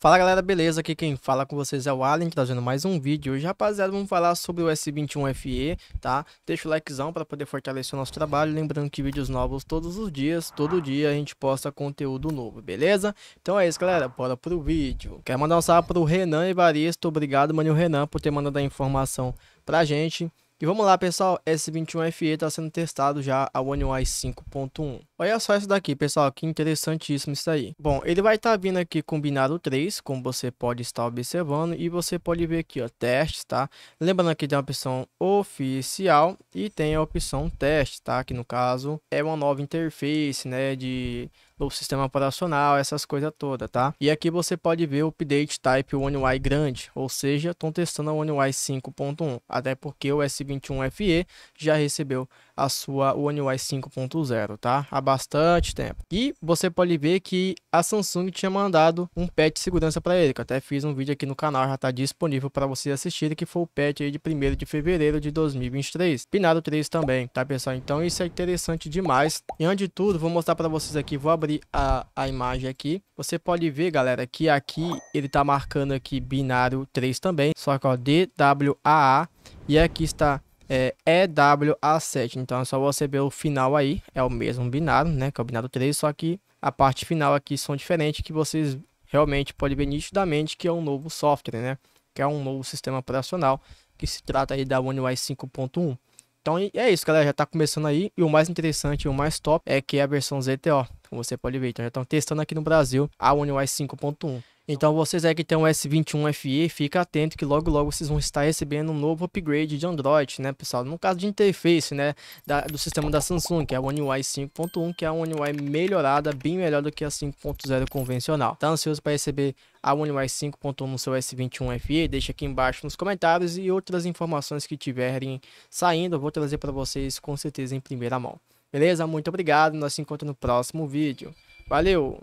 Fala galera, beleza? Aqui quem fala com vocês é o Alien, trazendo mais um vídeo. Hoje, rapaziada, vamos falar sobre o S21FE, tá? Deixa o likezão para poder fortalecer o nosso trabalho. Lembrando que vídeos novos todos os dias, todo dia a gente posta conteúdo novo, beleza? Então é isso, galera, bora pro vídeo. Quero mandar um salve pro Renan Evaristo, obrigado, mano, Renan, por ter mandado a informação pra gente. E vamos lá, pessoal, S21FE está sendo testado já a One UI 5.1. Olha só isso daqui, pessoal, que interessantíssimo isso aí. Bom, ele vai estar tá vindo aqui combinado 3, como você pode estar observando, e você pode ver aqui, ó, testes, tá? Lembrando que tem a opção oficial e tem a opção teste, tá? Que no caso é uma nova interface, né, de novo sistema operacional, essas coisas todas, tá? E aqui você pode ver o update type One UI grande, ou seja, estão testando a One UI 5.1, até porque o S21 FE já recebeu a sua One UI 5.0, tá? Há bastante tempo. E você pode ver que a Samsung tinha mandado um patch de segurança para ele, que até fiz um vídeo aqui no canal, já está disponível para vocês assistirem, que foi o patch aí de 1 de fevereiro de 2023. Pinado 3 também, tá pessoal? Então isso é interessante demais. E antes de tudo, vou mostrar para vocês aqui, vou abrir a, a imagem aqui. Você pode ver, galera, que aqui ele tá marcando aqui binário 3 também, só que ó, DWAA e aqui está é EWA7. Então é só você ver o final aí, é o mesmo binário, né? Que é o binário 3, só que a parte final aqui são diferentes, que vocês realmente podem ver nitidamente que é um novo software, né? Que é um novo sistema operacional, que se trata aí da One UI 5.1. Então é isso, galera, já tá começando aí. E o mais interessante, o mais top, é que é a versão ZTO, como você pode ver. Então já estão testando aqui no Brasil a One UI 5.1. Então vocês aí que tem um S21 FE, fica atento que logo logo vocês vão estar recebendo um novo upgrade de Android, né, pessoal? No caso de interface, né, da, do sistema da Samsung, que é o One UI 5.1, que é a One UI melhorada, bem melhor do que a 5.0 convencional. Tá ansioso para receber a One UI 5.1 no seu S21 FE? Deixa aqui embaixo nos comentários e outras informações que tiverem saindo, eu vou trazer para vocês com certeza em primeira mão. Beleza? Muito obrigado, nós se encontramos no próximo vídeo. Valeu!